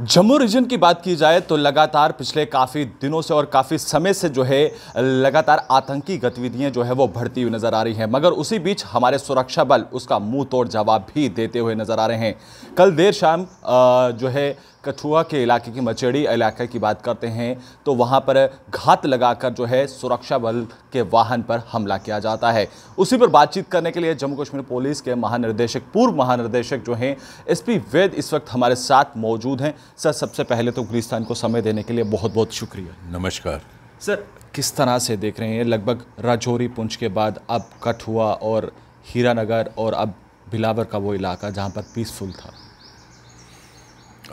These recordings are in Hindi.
जम्मू रीजन की बात की जाए तो लगातार पिछले काफ़ी दिनों से और काफ़ी समय से जो है लगातार आतंकी गतिविधियां जो है वो बढ़ती हुई नज़र आ रही हैं मगर उसी बीच हमारे सुरक्षा बल उसका मुंह तोड़ जवाब भी देते हुए नज़र आ रहे हैं कल देर शाम जो है कठुआ के इलाके की मचेड़ी इलाके की बात करते हैं तो वहाँ पर घात लगाकर जो है सुरक्षा बल के वाहन पर हमला किया जाता है उसी पर बातचीत करने के लिए जम्मू कश्मीर पुलिस के महानिर्देशक पूर्व महानिर्देशक जो हैं एसपी वेद इस वक्त हमारे साथ मौजूद हैं सर सबसे पहले तो गुलिसान को समय देने के लिए बहुत बहुत शुक्रिया नमस्कार सर किस तरह से देख रहे हैं लगभग राजौरी पुंछ के बाद अब कठुआ और हीरानगर और अब बिलावर का वो इलाका जहाँ पर पीसफुल था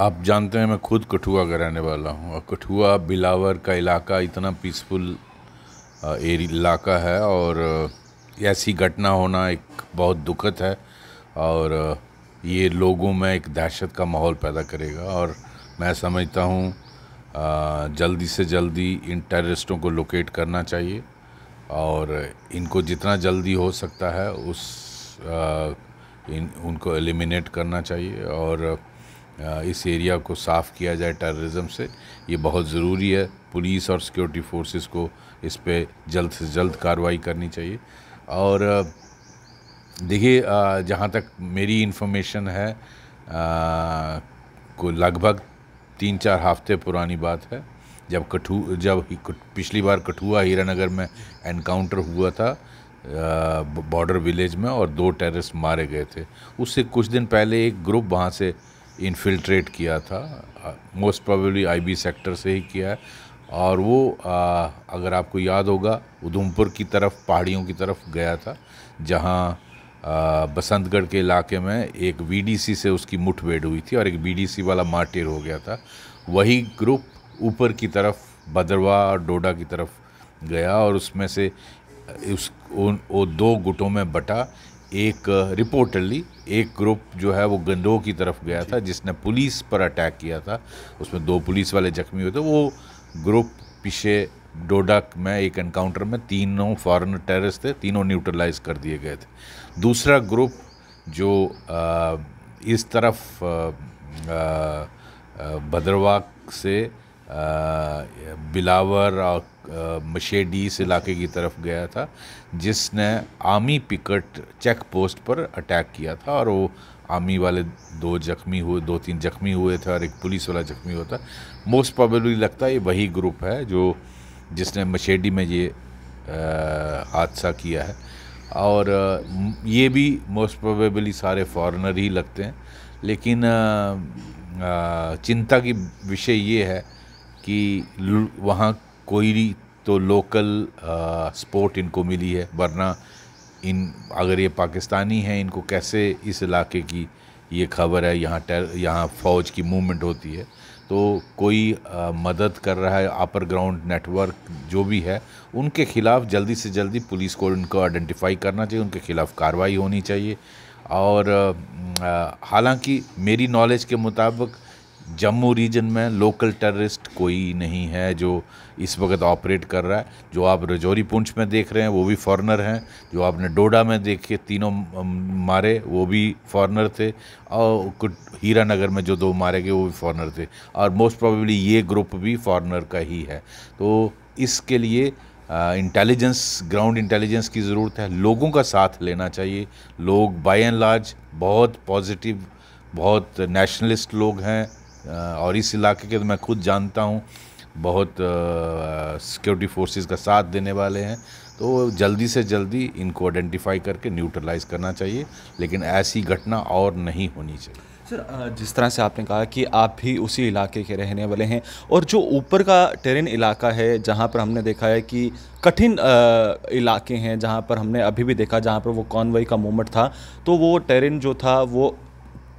आप जानते हैं मैं खुद कठुआ का रहने वाला हूँ और कठुआ बिलावर का इलाका इतना पीसफुल इलाका है और ऐसी घटना होना एक बहुत दुखद है और ये लोगों में एक दहशत का माहौल पैदा करेगा और मैं समझता हूँ जल्दी से जल्दी इन टेररिस्टों को लोकेट करना चाहिए और इनको जितना जल्दी हो सकता है उस आ, इन उनको एलिमिनेट करना चाहिए और इस एरिया को साफ़ किया जाए टेररिज्म से ये बहुत ज़रूरी है पुलिस और सिक्योरिटी फोर्सेस को इस पर जल्द से जल्द कार्रवाई करनी चाहिए और देखिए जहाँ तक मेरी इन्फॉर्मेशन है को लगभग तीन चार हफ्ते पुरानी बात है जब कठू जब पिछली बार कठुआ हीरानगर में एनकाउंटर हुआ था बॉर्डर विलेज में और दो टेररिस्ट मारे गए थे उससे कुछ दिन पहले एक ग्रुप वहाँ से इन्फिल्ट्रेट किया था मोस्ट प्रोबेबली आईबी सेक्टर से ही किया है और वो आ, अगर आपको याद होगा उधमपुर की तरफ पहाड़ियों की तरफ गया था जहाँ बसंतगढ़ के इलाके में एक वीडीसी से उसकी मुठभेड़ हुई थी और एक वीडीसी वाला मार्टिर हो गया था वही ग्रुप ऊपर की तरफ भद्रवा और डोडा की तरफ गया और उसमें से उस उन वो दो गुटों में बटा एक रिपोर्टली एक ग्रुप जो है वो गंदोह की तरफ गया था जिसने पुलिस पर अटैक किया था उसमें दो पुलिस वाले जख्मी हुए थे वो ग्रुप पीछे डोडक में एक एनकाउंटर में तीनों फॉरेन टेररिस्ट थे तीनों न्यूट्रलाइज कर दिए गए थे दूसरा ग्रुप जो आ, इस तरफ भद्रवाक से बिलावर और मशेडी इस इलाके की तरफ गया था जिसने आर्मी पिकट चेक पोस्ट पर अटैक किया था और वो आर्मी वाले दो जख्मी हुए दो तीन जख्मी हुए थे और एक पुलिस वाला जख्मी हुआ था मोस्ट प्रॉबेबली लगता है ये वही ग्रुप है जो जिसने मशेडी में ये हादसा किया है और ये भी मोस्ट प्रोबेबली सारे फॉरेनर ही लगते हैं लेकिन चिंता की विषय ये है कि वहाँ कोई तो लोकल सपोर्ट इनको मिली है वरना इन अगर ये पाकिस्तानी हैं इनको कैसे इस इलाके की ये खबर है यहाँ टेर यहाँ फ़ौज की मूवमेंट होती है तो कोई आ, मदद कर रहा है अपर ग्राउंड नेटवर्क जो भी है उनके ख़िलाफ़ जल्दी से जल्दी पुलिस को उनको आइडेंटिफाई करना चाहिए उनके ख़िलाफ़ कार्रवाई होनी चाहिए और हालांकि मेरी नॉलेज के मुताबिक जम्मू रीजन में लोकल टेररिस्ट कोई नहीं है जो इस वक्त ऑपरेट कर रहा है जो आप रजौरी पुंछ में देख रहे हैं वो भी फॉरेनर हैं जो आपने डोडा में देखे तीनों मारे वो भी फॉरेनर थे और कुछ हीरानगर में जो दो मारे गए वो भी फॉरेनर थे और मोस्ट प्रोबेबली ये ग्रुप भी फॉरेनर का ही है तो इसके लिए इंटेलिजेंस ग्राउंड इंटेलिजेंस की ज़रूरत है लोगों का साथ लेना चाहिए लोग बाय एंड लार्ज बहुत पॉजिटिव बहुत नेशनलिस्ट लोग हैं और इस इलाके के तो मैं खुद जानता हूँ बहुत सिक्योरिटी फोर्सेस का साथ देने वाले हैं तो जल्दी से जल्दी इनको आइडेंटिफाई करके न्यूट्रलाइज करना चाहिए लेकिन ऐसी घटना और नहीं होनी चाहिए सर जिस तरह से आपने कहा कि आप भी उसी इलाके के रहने वाले हैं और जो ऊपर का टेरेन इलाका है जहाँ पर हमने देखा है कि कठिन इलाके हैं जहाँ पर हमने अभी भी देखा जहाँ पर वो कॉन्वई का मूवमेंट था तो वो टेरेन जो था वो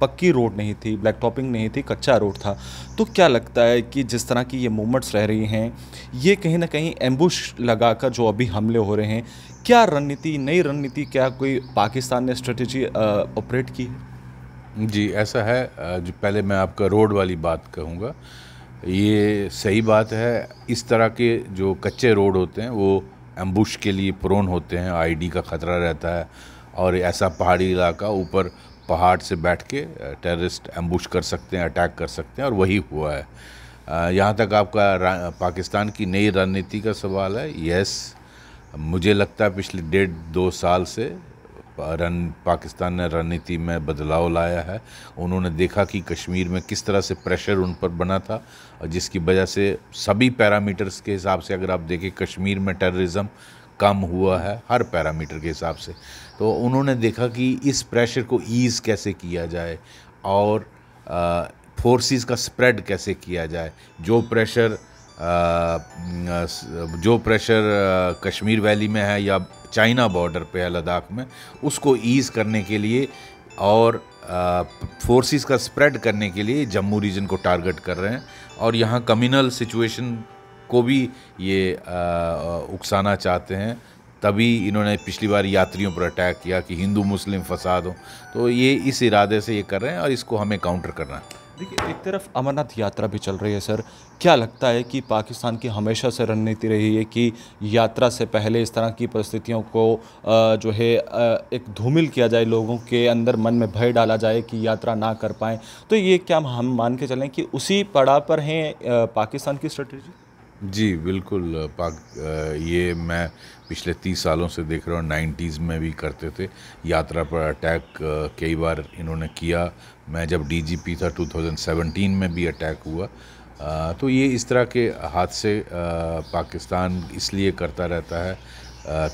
पक्की रोड नहीं थी ब्लैक टॉपिंग नहीं थी कच्चा रोड था तो क्या लगता है कि जिस तरह की ये मूवमेंट्स रह रही हैं ये कहीं ना कहीं एम्बुश लगाकर जो अभी हमले हो रहे हैं क्या रणनीति नई रणनीति क्या कोई पाकिस्तान ने स्ट्रेटजी ऑपरेट की है जी ऐसा है जो पहले मैं आपका रोड वाली बात कहूँगा ये सही बात है इस तरह के जो कच्चे रोड होते हैं वो एम्बुश के लिए प्रोन होते हैं आईडी का ख़तरा रहता है और ऐसा पहाड़ी इलाका ऊपर पहाड़ से बैठ के टेररिस्ट एम्बुश कर सकते हैं अटैक कर सकते हैं और वही हुआ है यहाँ तक आपका पाकिस्तान की नई रणनीति का सवाल है यस मुझे लगता है पिछले डेढ़ दो साल से रन पाकिस्तान ने रणनीति में बदलाव लाया है उन्होंने देखा कि कश्मीर में किस तरह से प्रेशर उन पर बना था और जिसकी वजह से सभी पैरामीटर्स के हिसाब से अगर आप देखें कश्मीर में टेररिज्म कम हुआ है हर पैरामीटर के हिसाब से तो उन्होंने देखा कि इस प्रेशर को ईज़ कैसे किया जाए और फोर्सेस का स्प्रेड कैसे किया जाए जो प्रेशर आ, जो प्रेशर कश्मीर वैली में है या चाइना बॉर्डर पे है लद्दाख में उसको ईज़ करने के लिए और फोर्सेस का स्प्रेड करने के लिए जम्मू रीजन को टारगेट कर रहे हैं और यहाँ कम्युनल सिचुएशन को भी ये उकसाना चाहते हैं तभी इन्होंने पिछली बार यात्रियों पर अटैक किया कि हिंदू मुस्लिम फसाद हो तो ये इस इरादे से ये कर रहे हैं और इसको हमें काउंटर करना है देखिए एक तरफ अमरनाथ यात्रा भी चल रही है सर क्या लगता है कि पाकिस्तान की हमेशा से रणनीति रही है कि यात्रा से पहले इस तरह की परिस्थितियों को जो है एक धूमिल किया जाए लोगों के अंदर मन में भय डाला जाए कि यात्रा ना कर पाएँ तो ये क्या हम मान के चलें कि उसी पड़ाव पर हैं पाकिस्तान की स्ट्रेटेजी जी बिल्कुल पाक ये मैं पिछले तीस सालों से देख रहा हूँ नाइन्टीज़ में भी करते थे यात्रा पर अटैक कई बार इन्होंने किया मैं जब डीजीपी था 2017 में भी अटैक हुआ तो ये इस तरह के हादसे पाकिस्तान इसलिए करता रहता है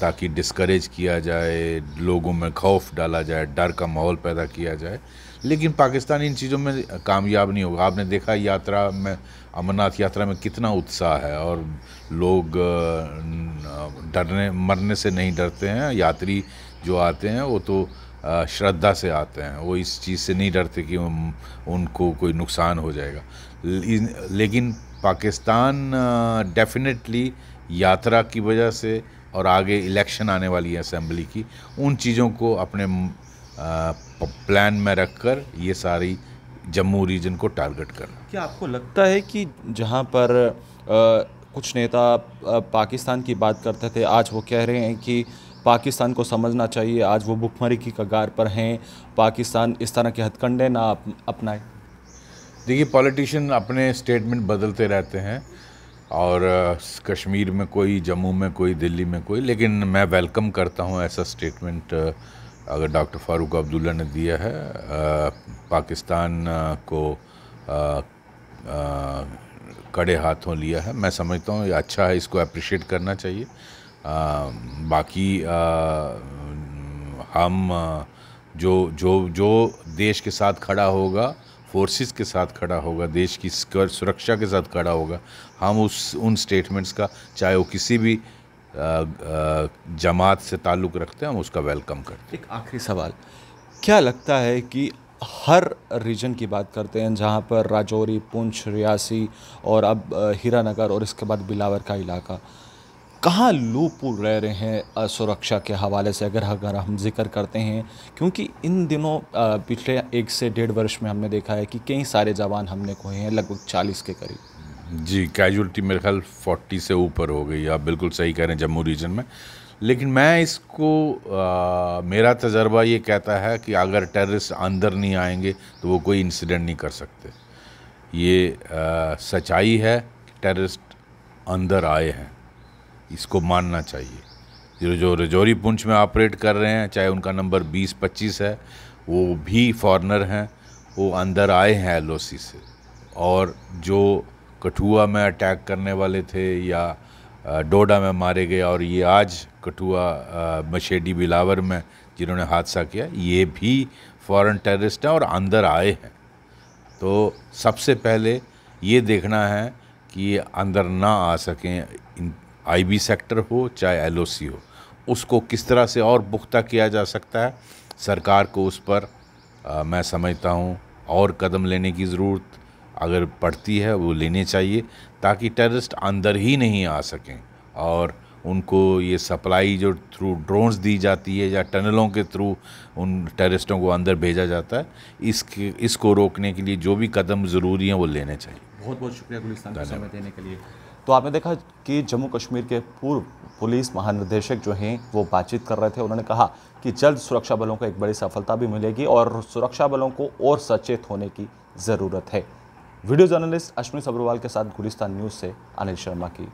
ताकि डिस्करेज किया जाए लोगों में खौफ डाला जाए डर का माहौल पैदा किया जाए लेकिन पाकिस्तान इन चीज़ों में कामयाब नहीं होगा आपने देखा यात्रा में अमरनाथ यात्रा में कितना उत्साह है और लोग डरने मरने से नहीं डरते हैं यात्री जो आते हैं वो तो श्रद्धा से आते हैं वो इस चीज़ से नहीं डरते कि उनको कोई नुकसान हो जाएगा लेकिन पाकिस्तान डेफिनेटली यात्रा की वजह से और आगे इलेक्शन आने वाली है असेंबली की उन चीज़ों को अपने प्लान में रखकर ये सारी जम्मू रीजन को टारगेट करना क्या आपको लगता है कि जहाँ पर आ, कुछ नेता पाकिस्तान की बात करते थे आज वो कह रहे हैं कि पाकिस्तान को समझना चाहिए आज वो भुखमरी की कगार पर हैं पाकिस्तान इस तरह के हथकंडे ना अप, अपनाए देखिए पॉलिटिशियन अपने स्टेटमेंट बदलते रहते हैं और कश्मीर में कोई जम्मू में कोई दिल्ली में कोई लेकिन मैं वेलकम करता हूँ ऐसा स्टेटमेंट अगर डॉक्टर फारूक अब्दुल्ला ने दिया है आ, पाकिस्तान को आ, आ, कड़े हाथों लिया है मैं समझता हूँ अच्छा है इसको अप्रिशिएट करना चाहिए आ, बाकी आ, हम जो जो जो देश के साथ खड़ा होगा फोर्सेस के साथ खड़ा होगा देश की सुरक्षा के साथ खड़ा होगा हम उस उन स्टेटमेंट्स का चाहे वो किसी भी जमात से ताल्लुक़ रखते हैं हम उसका वेलकम करते हैं एक आखिरी सवाल क्या लगता है कि हर रीजन की बात करते हैं जहाँ पर राजौरी पुंछ रियासी और अब हीरानगर और इसके बाद बिलावर का इलाका कहाँ लूपुल रह रहे हैं सुरक्षा के हवाले से अगर अगर हम जिक्र करते हैं क्योंकि इन दिनों पिछले एक से डेढ़ वर्ष में हमने देखा है कि कई सारे जवान हमने खोए हैं लगभग चालीस के करीब जी कैजुअलिटी मेरे ख्याल फोर्टी से ऊपर हो गई आप बिल्कुल सही कह रहे हैं जम्मू रीजन में लेकिन मैं इसको आ, मेरा तजर्बा ये कहता है कि अगर टेररिस्ट अंदर नहीं आएंगे तो वो कोई इंसिडेंट नहीं कर सकते ये आ, सच्चाई है कि टेररिस्ट अंदर आए हैं इसको मानना चाहिए जो जो रजौरी पुंछ में ऑपरेट कर रहे हैं चाहे उनका नंबर 20-25 है वो भी फॉरनर हैं वो अंदर आए हैं एल से और जो कठुआ में अटैक करने वाले थे या डोडा में मारे गए और ये आज कठुआ मशेडी बिलावर में जिन्होंने हादसा किया ये भी फॉरेन टेररिस्ट हैं और अंदर आए हैं तो सबसे पहले ये देखना है कि ये अंदर ना आ सकें आईबी सेक्टर हो चाहे एलओसी हो उसको किस तरह से और पुख्ता किया जा सकता है सरकार को उस पर आ, मैं समझता हूँ और कदम लेने की ज़रूरत अगर पड़ती है वो लेने चाहिए ताकि टेररिस्ट अंदर ही नहीं आ सकें और उनको ये सप्लाई जो थ्रू ड्रोन्स दी जाती है या टनलों के थ्रू उन टेररिस्टों को अंदर भेजा जाता है इसके इसको रोकने के लिए जो भी कदम ज़रूरी हैं वो लेने चाहिए बहुत बहुत शुक्रिया गुलिस्तान समय देने के लिए तो आपने देखा कि जम्मू कश्मीर के पूर्व पुलिस महानिदेशक जो हैं वो बातचीत कर रहे थे उन्होंने कहा कि जल्द सुरक्षा बलों को एक बड़ी सफलता भी मिलेगी और सुरक्षा बलों को और सचेत होने की ज़रूरत है वीडियो जर्नलिस्ट अश्विनी सबरवाल के साथ गुलिस्तान न्यूज़ से अनिल शर्मा की